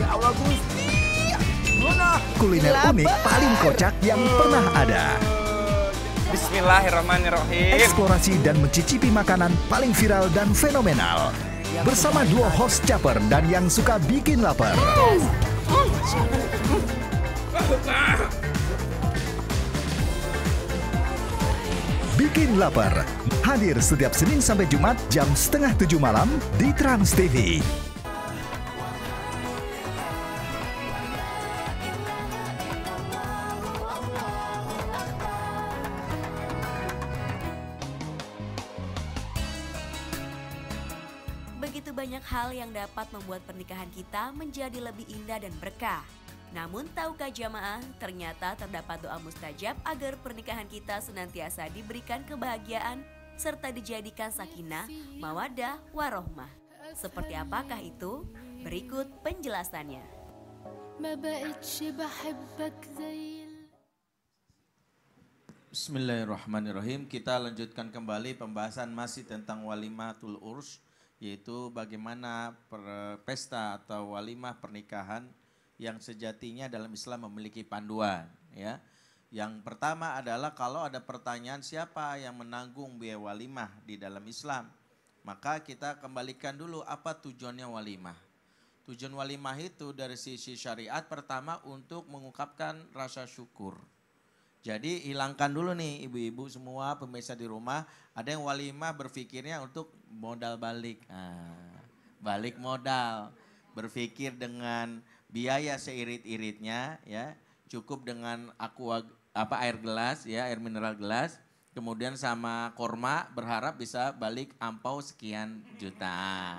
Ya Allah Kuliner unik paling kocak yang pernah ada. Bismillahirrahmanirrahim. Eksplorasi dan mencicipi makanan paling viral dan fenomenal. Bersama dua host caper dan yang suka bikin lapar. Bikin lapar hadir setiap Senin sampai Jumat jam setengah tujuh malam di Trans TV. banyak hal yang dapat membuat pernikahan kita menjadi lebih indah dan berkah. Namun tahukah jamaah, ternyata terdapat doa mustajab agar pernikahan kita senantiasa diberikan kebahagiaan serta dijadikan sakinah, mawadah, warohmah. Seperti apakah itu? Berikut penjelasannya. Bismillahirrahmanirrahim. Kita lanjutkan kembali pembahasan masih tentang walimatul urs yaitu bagaimana per, pesta atau walimah pernikahan yang sejatinya dalam Islam memiliki panduan ya. Yang pertama adalah kalau ada pertanyaan siapa yang menanggung biaya walimah di dalam Islam, maka kita kembalikan dulu apa tujuannya walimah. Tujuan walimah itu dari sisi syariat pertama untuk mengungkapkan rasa syukur jadi hilangkan dulu nih ibu-ibu semua pemirsa di rumah. Ada yang walimah berpikirnya untuk modal balik. Nah, balik modal. Berpikir dengan biaya seirit-iritnya ya. Cukup dengan aqua apa air gelas ya, air mineral gelas. Kemudian sama korma berharap bisa balik ampau sekian juta.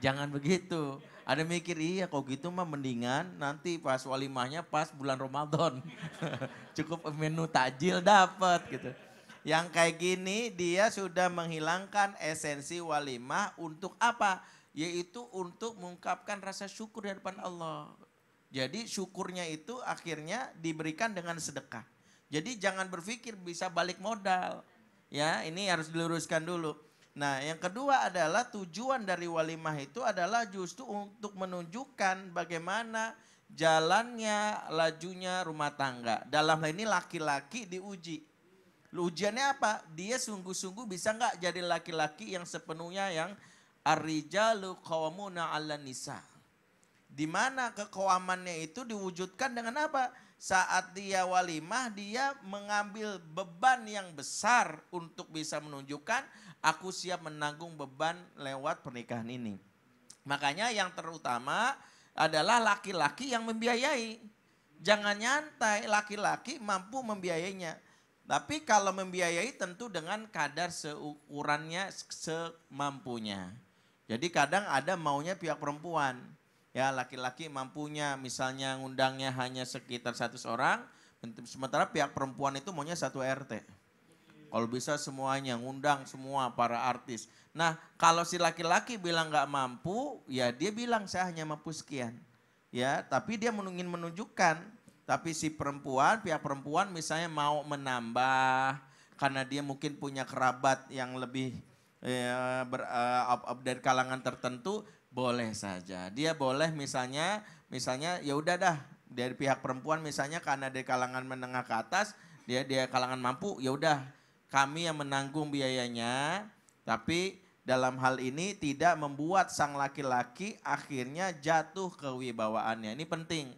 Jangan begitu. Ada mikir, iya kok gitu mah mendingan nanti pas walimahnya pas bulan Ramadan. Cukup menu takjil dapat gitu. Yang kayak gini dia sudah menghilangkan esensi walimah untuk apa? Yaitu untuk mengungkapkan rasa syukur di depan Allah. Jadi syukurnya itu akhirnya diberikan dengan sedekah. Jadi jangan berpikir bisa balik modal. Ya, ini harus diluruskan dulu Nah, yang kedua adalah tujuan dari walimah itu adalah justru untuk menunjukkan bagaimana jalannya, lajunya rumah tangga. Dalam hal ini laki-laki diuji. Ujiannya apa? Dia sungguh-sungguh bisa nggak jadi laki-laki yang sepenuhnya yang arijalu qawamuna ala nisa. Di mana kekawamannya itu diwujudkan dengan apa? saat dia walimah dia mengambil beban yang besar untuk bisa menunjukkan aku siap menanggung beban lewat pernikahan ini. Makanya yang terutama adalah laki-laki yang membiayai. Jangan nyantai laki-laki mampu membiayainya. Tapi kalau membiayai tentu dengan kadar seukurannya semampunya. Jadi kadang ada maunya pihak perempuan ya laki-laki mampunya misalnya ngundangnya hanya sekitar satu orang, sementara pihak perempuan itu maunya satu RT. Kalau bisa semuanya ngundang semua para artis. Nah kalau si laki-laki bilang nggak mampu, ya dia bilang saya hanya mampu sekian. Ya, tapi dia ingin menunjukkan. Tapi si perempuan, pihak perempuan misalnya mau menambah karena dia mungkin punya kerabat yang lebih ya, ber, eh, up dari kalangan tertentu, boleh saja. Dia boleh misalnya misalnya ya udah dah dari pihak perempuan misalnya karena dari kalangan menengah ke atas, dia dia kalangan mampu, ya udah kami yang menanggung biayanya, tapi dalam hal ini tidak membuat sang laki-laki akhirnya jatuh ke wibawaannya. Ini penting.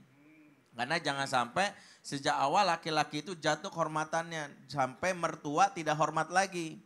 Karena jangan sampai sejak awal laki-laki itu jatuh kehormatannya sampai mertua tidak hormat lagi.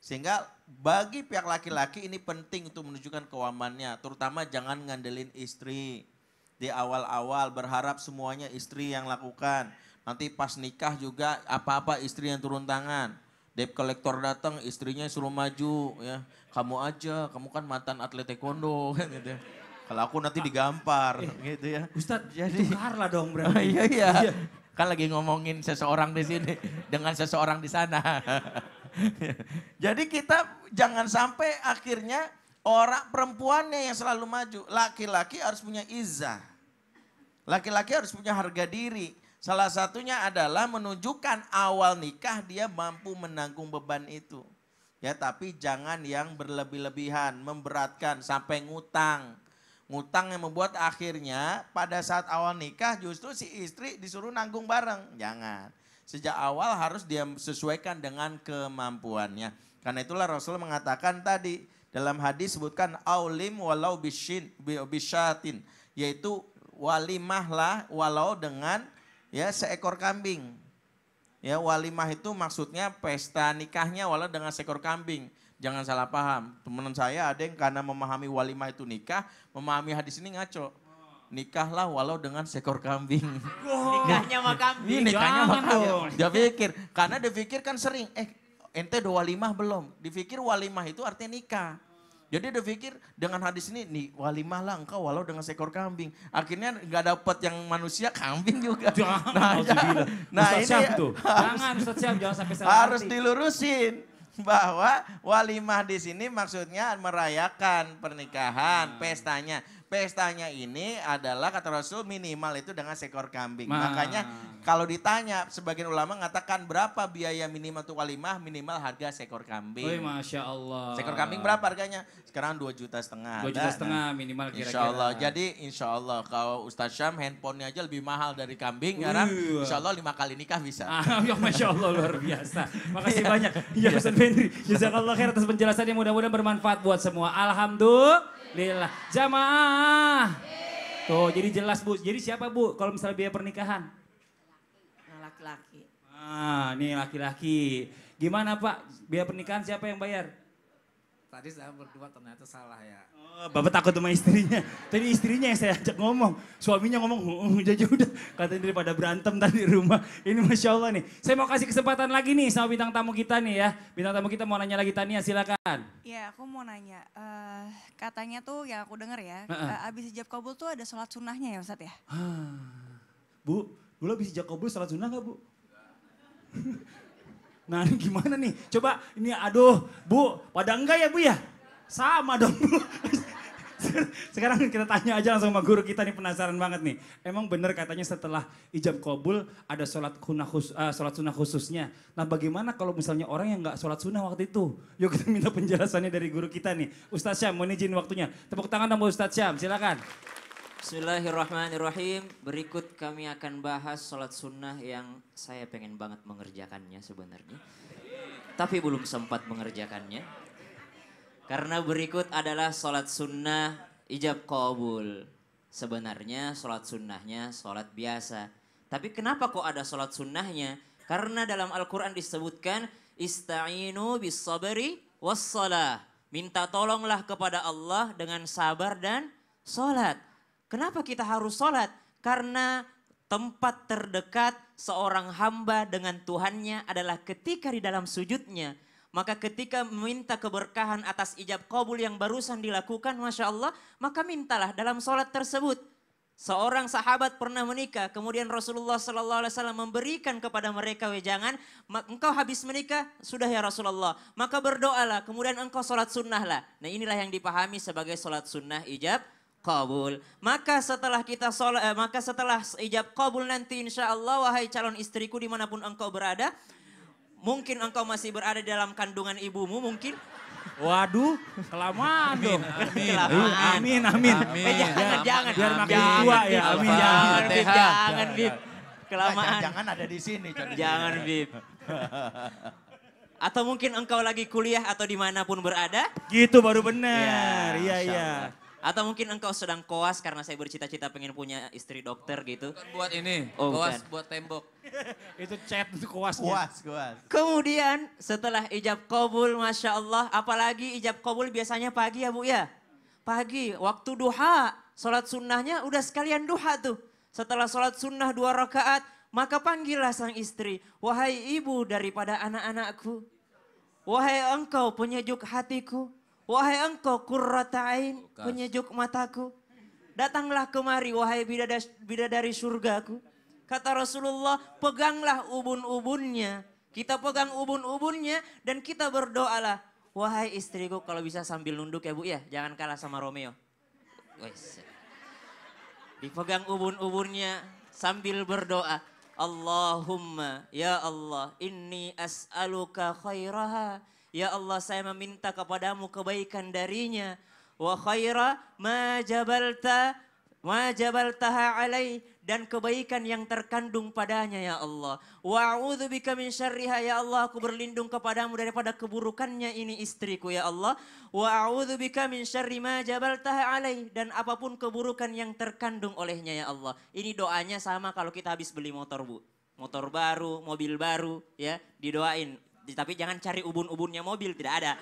Sehingga bagi pihak laki-laki ini penting untuk menunjukkan kewamannya, terutama jangan ngandelin istri. Di awal-awal berharap semuanya istri yang lakukan. Nanti pas nikah juga apa-apa istri yang turun tangan. Debt kolektor datang, istrinya suruh maju, ya. Kamu aja, kamu kan mantan atlet taekwondo kan gitu. Ya. Kalau aku nanti digampar eh, gitu ya. Ustaz, jadi lah dong berarti. Iya, iya, iya. Kan lagi ngomongin seseorang di sini dengan seseorang di sana. Jadi kita jangan sampai akhirnya orang perempuannya yang selalu maju. Laki-laki harus punya izah. Laki-laki harus punya harga diri. Salah satunya adalah menunjukkan awal nikah dia mampu menanggung beban itu. Ya, tapi jangan yang berlebih-lebihan, memberatkan sampai ngutang. Ngutang yang membuat akhirnya pada saat awal nikah justru si istri disuruh nanggung bareng. Jangan sejak awal harus dia sesuaikan dengan kemampuannya. Karena itulah Rasul mengatakan tadi dalam hadis sebutkan aulim walau bishin bishatin yaitu walimahlah walau dengan ya seekor kambing. Ya walimah itu maksudnya pesta nikahnya walau dengan seekor kambing. Jangan salah paham. Teman saya ada yang karena memahami walimah itu nikah, memahami hadis ini ngaco. Nikahlah walau dengan seekor kambing. nikahnya sama kambing. Ini iya, nikahnya sama kambing. Dia pikir, karena dia pikir kan sering, eh ente dua walimah belum? Dipikir walimah itu artinya nikah. Jadi dia pikir dengan hadis ini, nih walimah lah engkau walau dengan seekor kambing. Akhirnya nggak dapat yang manusia, kambing juga. Jangan, nah, ya. nah ini nah, tuh. jangan Ustaz siap, jangan sampai salah Harus hati. dilurusin bahwa walimah di sini maksudnya merayakan pernikahan, hmm. pestanya. Pestanya ini adalah kata Rasul minimal itu dengan seekor kambing. Ma. Makanya kalau ditanya sebagian ulama mengatakan berapa biaya minimal untuk walimah minimal harga seekor kambing. Wih, Masya Allah. Seekor kambing berapa harganya? Sekarang dua juta setengah. Dua juta nah, setengah minimal kira-kira. Insya Allah. Jadi insya Allah kalau Ustaz Syam handphonenya aja lebih mahal dari kambing. Karena ya, insya Allah lima kali nikah bisa. Ah, ya Masya Allah luar biasa. Makasih iya. banyak. Ya Ustaz Fendri. Jazakallah khair atas penjelasannya mudah-mudahan bermanfaat buat semua. Alhamdulillah lillah. Jamaah. Tuh, jadi jelas Bu. Jadi siapa Bu kalau misalnya biaya pernikahan? Laki-laki. Nah, nih laki-laki. Gimana Pak? Biaya pernikahan siapa yang bayar? Tadi saya berdua ternyata salah ya. Oh, Bapak takut sama istrinya. Tadi istrinya yang saya ajak ngomong. Suaminya ngomong, uh, oh, jadi oh, udah. Katanya daripada berantem tadi di rumah. Ini Masya Allah nih. Saya mau kasih kesempatan lagi nih sama bintang tamu kita nih ya. Bintang tamu kita mau nanya lagi Tania, silakan. Iya, aku mau nanya. Uh, katanya tuh yang aku denger ya, uh -uh. Uh, abis hijab kabul tuh ada sholat sunnahnya ya ustadz ya? Ah. bu, dulu abis hijab kabul sholat sunnah gak bu? Nah ini gimana nih? Coba ini aduh Bu, pada enggak ya Bu ya? Sama dong Bu. Sekarang kita tanya aja langsung sama guru kita nih penasaran banget nih. Emang bener katanya setelah ijab kabul ada sholat, khus, uh, eh, sholat sunnah khususnya. Nah bagaimana kalau misalnya orang yang gak sholat sunnah waktu itu? Yuk kita minta penjelasannya dari guru kita nih. Ustaz Syam, mohon izin waktunya. Tepuk tangan sama Ustaz Syam, silakan. Bismillahirrahmanirrahim. Berikut kami akan bahas sholat sunnah yang saya pengen banget mengerjakannya sebenarnya. Tapi belum sempat mengerjakannya. Karena berikut adalah sholat sunnah ijab kabul. Sebenarnya sholat sunnahnya sholat biasa. Tapi kenapa kok ada sholat sunnahnya? Karena dalam Al-Quran disebutkan Ista'inu bis sabari was Minta tolonglah kepada Allah dengan sabar dan sholat. Kenapa kita harus sholat? Karena tempat terdekat seorang hamba dengan Tuhannya adalah ketika di dalam sujudnya. Maka ketika meminta keberkahan atas ijab kabul yang barusan dilakukan Masya Allah. Maka mintalah dalam sholat tersebut. Seorang sahabat pernah menikah, kemudian Rasulullah Sallallahu Alaihi Wasallam memberikan kepada mereka wejangan, engkau habis menikah sudah ya Rasulullah, maka berdoalah, kemudian engkau sholat sunnahlah. Nah inilah yang dipahami sebagai sholat sunnah ijab kabul. Maka setelah kita sholat, eh, maka setelah ijab kabul nanti insya Allah wahai calon istriku dimanapun engkau berada, mungkin engkau masih berada dalam kandungan ibumu mungkin. Waduh, kelamaan dong. Amin, amin, amin. amin. Eh, jangan, ya, jangan. Biar makin tua ya. Amin, jangan, Bib, jangan, Bib. Kelamaan. Jangan ada di sini. Jangan, Bib. Atau mungkin engkau lagi kuliah atau dimanapun berada. Gitu baru benar. Ya, iya, iya. Atau mungkin engkau sedang koas karena saya bercita-cita pengen punya istri dokter oh, gitu. Bukan buat ini, oh, koas bukan. buat tembok. itu chat itu koas. Koas, koas. Kemudian setelah ijab kabul, Masya Allah. Apalagi ijab kabul biasanya pagi ya Bu ya? Pagi, waktu duha. Sholat sunnahnya udah sekalian duha tuh. Setelah sholat sunnah dua rakaat, maka panggillah sang istri. Wahai ibu daripada anak-anakku. Wahai engkau penyejuk hatiku. Wahai engkau kurratain penyejuk mataku. Datanglah kemari wahai bidadari surgaku. Kata Rasulullah peganglah ubun-ubunnya. Kita pegang ubun-ubunnya dan kita berdoalah. Wahai istriku kalau bisa sambil nunduk ya bu ya. Jangan kalah sama Romeo. Wes. Dipegang ubun-ubunnya sambil berdoa. Allahumma ya Allah inni as'aluka khairaha Ya Allah saya meminta kepadamu kebaikan darinya. Wa khaira ma jabalta ma jabaltaha alaih dan kebaikan yang terkandung padanya ya Allah. Wa bika min syarriha ya Allah, aku berlindung kepadamu daripada keburukannya ini istriku ya Allah. Wa bika min syarri ma jabaltaha alaih dan apapun keburukan yang terkandung olehnya ya Allah. Ini doanya sama kalau kita habis beli motor, Bu motor baru, mobil baru ya, didoain tapi jangan cari ubun-ubunnya mobil, tidak ada.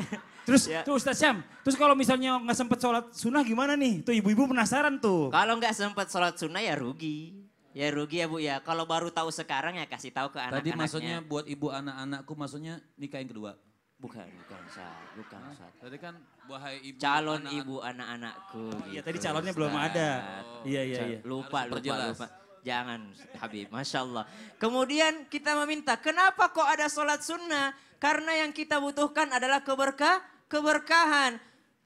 Terus ya. tuh Ustaz Syam, terus kalau misalnya nggak sempet sholat sunnah gimana nih? Tuh ibu-ibu penasaran tuh. Kalau nggak sempat sholat sunnah ya rugi. Ya rugi ya Bu ya. Kalau baru tahu sekarang ya kasih tahu ke anak-anaknya. Tadi maksudnya buat ibu anak-anakku maksudnya nikah yang kedua. Bukan, bukan bukan, bukan saat. Tadi kan wahai ibu calon anak ibu anak-anakku. Oh, gitu, iya, tadi gitu, calonnya Ustaz. belum ada. Oh. Iya, iya, iya. Lupa, lupa, lupa. Jangan Habib, Masya Allah. Kemudian kita meminta, kenapa kok ada sholat sunnah? Karena yang kita butuhkan adalah keberkah, keberkahan.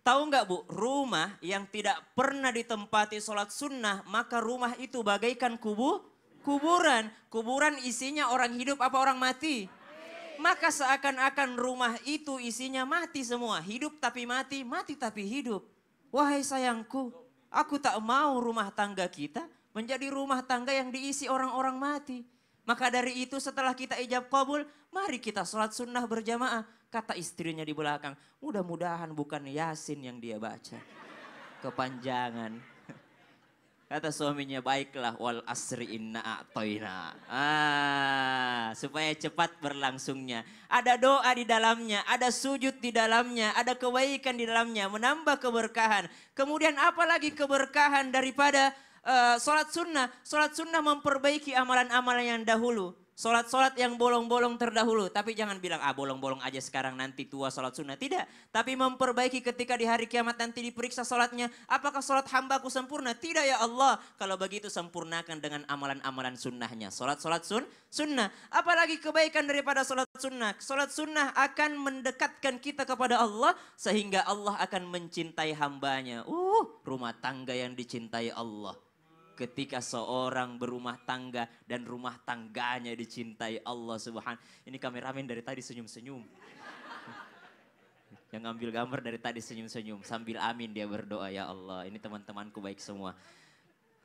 Tahu nggak bu, rumah yang tidak pernah ditempati sholat sunnah, maka rumah itu bagaikan kubur, kuburan. Kuburan isinya orang hidup apa orang mati? Maka seakan-akan rumah itu isinya mati semua. Hidup tapi mati, mati tapi hidup. Wahai sayangku, aku tak mau rumah tangga kita menjadi rumah tangga yang diisi orang-orang mati. Maka dari itu setelah kita ijab kabul, mari kita sholat sunnah berjamaah. Kata istrinya di belakang, mudah-mudahan bukan Yasin yang dia baca. Kepanjangan. Kata suaminya, baiklah wal asri inna a'toyna. Ah, supaya cepat berlangsungnya. Ada doa di dalamnya, ada sujud di dalamnya, ada kebaikan di dalamnya, menambah keberkahan. Kemudian apalagi keberkahan daripada Eh, Salat sunnah, sholat sunnah memperbaiki amalan-amalan yang dahulu. Sholat-sholat yang bolong-bolong terdahulu. Tapi jangan bilang, ah bolong-bolong aja sekarang nanti tua sholat sunnah. Tidak. Tapi memperbaiki ketika di hari kiamat nanti diperiksa sholatnya. Apakah sholat hambaku sempurna? Tidak ya Allah. Kalau begitu sempurnakan dengan amalan-amalan sunnahnya. Sholat-sholat sun, sunnah. Apalagi kebaikan daripada sholat sunnah. Sholat sunnah akan mendekatkan kita kepada Allah. Sehingga Allah akan mencintai hambanya. Uh, rumah tangga yang dicintai Allah ketika seorang berumah tangga dan rumah tangganya dicintai Allah Subhanahu. Ini kameramen dari tadi senyum-senyum. Yang ngambil gambar dari tadi senyum-senyum sambil amin dia berdoa ya Allah. Ini teman-temanku baik semua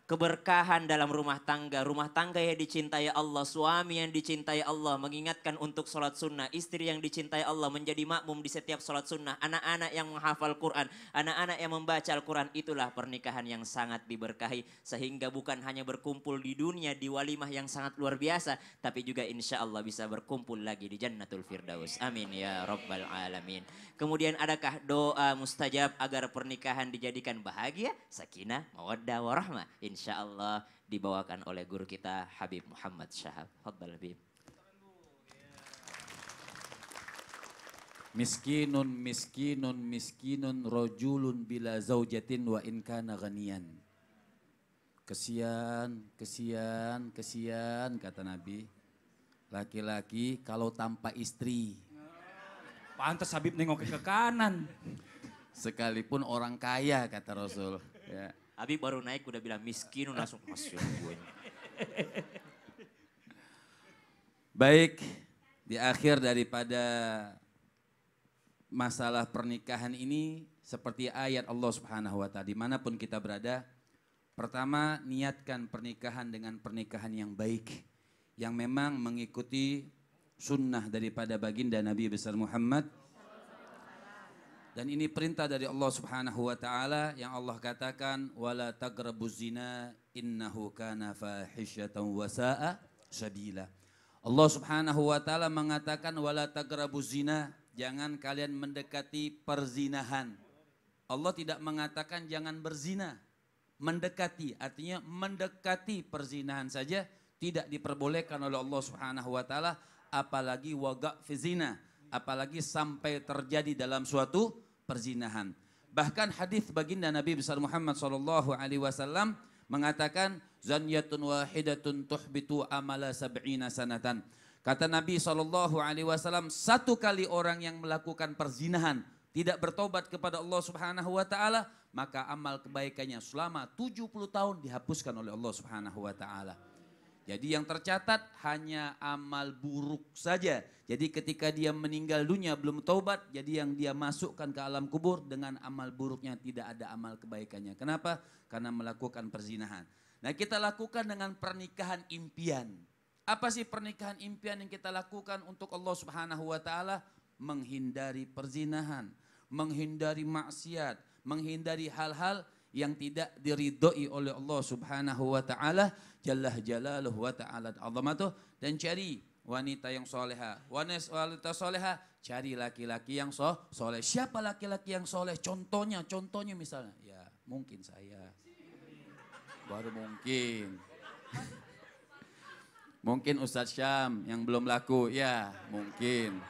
keberkahan dalam rumah tangga. Rumah tangga yang dicintai Allah, suami yang dicintai Allah, mengingatkan untuk sholat sunnah. Istri yang dicintai Allah menjadi makmum di setiap sholat sunnah. Anak-anak yang menghafal Quran, anak-anak yang membaca Al-Quran. Itulah pernikahan yang sangat diberkahi. Sehingga bukan hanya berkumpul di dunia, di walimah yang sangat luar biasa. Tapi juga insya Allah bisa berkumpul lagi di Jannatul Firdaus. Amin ya Rabbal Alamin. Kemudian adakah doa mustajab agar pernikahan dijadikan bahagia, sakinah, mawaddah, warahmah. Insya insya Allah dibawakan oleh guru kita Habib Muhammad Syahab. Fadbal Habib. Miskinun miskinun miskinun rojulun bila zaujatin wa inka kana ghaniyan. Kesian, kesian, kesian kata Nabi. Laki-laki kalau tanpa istri. Pantas Habib nengokin ke kanan. Sekalipun orang kaya kata Rasul. Ya. Abi baru naik udah bilang miskin langsung masuk gue. Baik, di akhir daripada masalah pernikahan ini seperti ayat Allah Subhanahu wa taala dimanapun kita berada pertama niatkan pernikahan dengan pernikahan yang baik yang memang mengikuti sunnah daripada baginda Nabi besar Muhammad dan ini perintah dari Allah Subhanahu wa taala yang Allah katakan wala taqrabuz zina innahu kana fahisyatan wa sa'a sabila. Allah Subhanahu wa taala mengatakan wala taqrabuz zina, jangan kalian mendekati perzinahan. Allah tidak mengatakan jangan berzina. Mendekati artinya mendekati perzinahan saja tidak diperbolehkan oleh Allah Subhanahu wa taala apalagi waga fizina apalagi sampai terjadi dalam suatu perzinahan. Bahkan hadis baginda Nabi besar Muhammad saw Alaihi Wasallam mengatakan zaniyatun wahidatun tuhbitu amala sab'ina sanatan. Kata Nabi saw Alaihi Wasallam satu kali orang yang melakukan perzinahan tidak bertobat kepada Allah Subhanahu Wa Taala maka amal kebaikannya selama 70 tahun dihapuskan oleh Allah Subhanahu Wa Taala. Jadi yang tercatat hanya amal buruk saja. Jadi ketika dia meninggal dunia belum taubat, jadi yang dia masukkan ke alam kubur dengan amal buruknya tidak ada amal kebaikannya. Kenapa? Karena melakukan perzinahan. Nah kita lakukan dengan pernikahan impian. Apa sih pernikahan impian yang kita lakukan untuk Allah Subhanahu wa taala? Menghindari perzinahan, menghindari maksiat, menghindari hal-hal yang tidak diridhoi oleh Allah Subhanahu wa taala jalla jalaluhu wa ta'ala azamatuh dan cari wanita yang soleha. Wanita soleha cari laki-laki yang so, soleh. Siapa laki-laki yang soleh? Contohnya, contohnya misalnya. Ya mungkin saya. Baru mungkin. mungkin Ustadz Syam yang belum laku. Ya mungkin.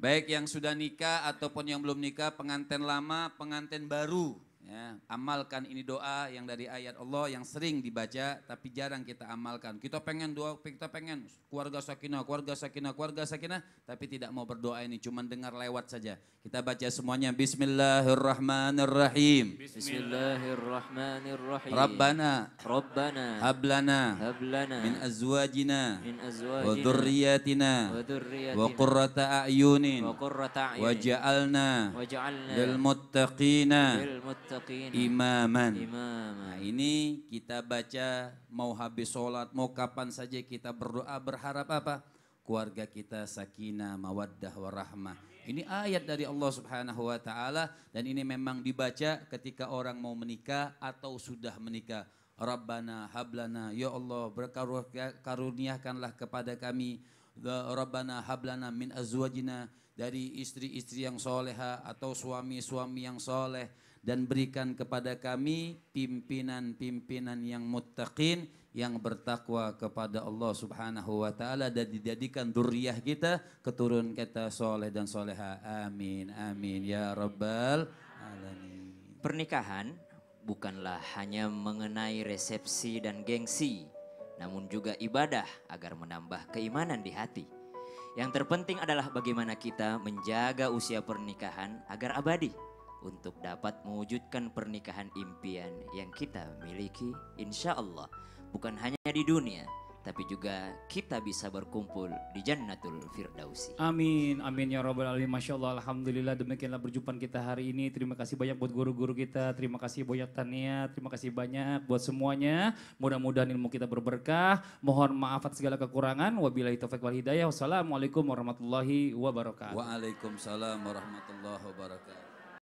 Baik yang sudah nikah ataupun yang belum nikah, pengantin lama, pengantin baru. Ya, amalkan ini doa yang dari ayat Allah yang sering dibaca tapi jarang kita amalkan. Kita pengen doa, kita pengen keluarga sakinah, keluarga sakinah, keluarga sakinah tapi tidak mau berdoa ini, cuman dengar lewat saja. Kita baca semuanya Bismillahirrahmanirrahim. Bismillahirrahmanirrahim. Rabbana Rabbana hablana hablana min azwajina min azwajina wa dzurriyyatina wa dzurriyyatina wa qurrata a'yunin wa qurrata a'yunin waj'alna waj'alna lil muttaqina lil muttaqina imaman. Nah, ini kita baca mau habis sholat, mau kapan saja kita berdoa berharap apa? Keluarga kita sakinah, mawaddah, warahmah. Ini ayat dari Allah Subhanahu wa taala dan ini memang dibaca ketika orang mau menikah atau sudah menikah. Rabbana hablana ya Allah berkaruniakanlah kepada kami Rabbana hablana min azwajina dari istri-istri yang soleha atau suami-suami yang soleh dan berikan kepada kami pimpinan-pimpinan yang muttaqin yang bertakwa kepada Allah Subhanahu wa taala dan dijadikan duriah kita keturun kita soleh dan soleha. Amin. Amin ya rabbal alamin. Pernikahan bukanlah hanya mengenai resepsi dan gengsi, namun juga ibadah agar menambah keimanan di hati. Yang terpenting adalah bagaimana kita menjaga usia pernikahan agar abadi untuk dapat mewujudkan pernikahan impian yang kita miliki insya Allah bukan hanya di dunia tapi juga kita bisa berkumpul di Jannatul Firdausi. Amin, amin ya robbal alamin. Masya Allah, alhamdulillah demikianlah perjumpaan kita hari ini. Terima kasih banyak buat guru-guru kita. Terima kasih banyak Tania. Terima kasih banyak buat semuanya. Mudah-mudahan ilmu kita berberkah. Mohon maaf atas segala kekurangan. Wabillahi taufik wal hidayah. Wassalamualaikum warahmatullahi wabarakatuh. Waalaikumsalam warahmatullahi wabarakatuh.